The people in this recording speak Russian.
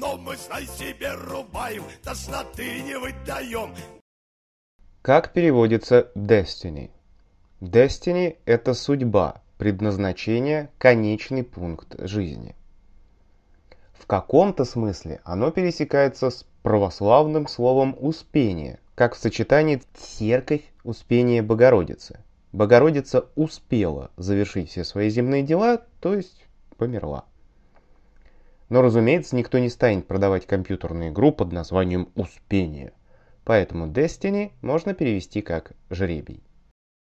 Но мы, знай себе, рубаем, тошноты не выдаем. Как переводится Destiny? Destiny – это судьба, предназначение, конечный пункт жизни. В каком-то смысле оно пересекается с православным словом «успение», как в сочетании «церковь» Успения Богородицы». Богородица успела завершить все свои земные дела, то есть померла. Но, разумеется, никто не станет продавать компьютерную игру под названием «Успение». Поэтому Destiny можно перевести как «Жребий».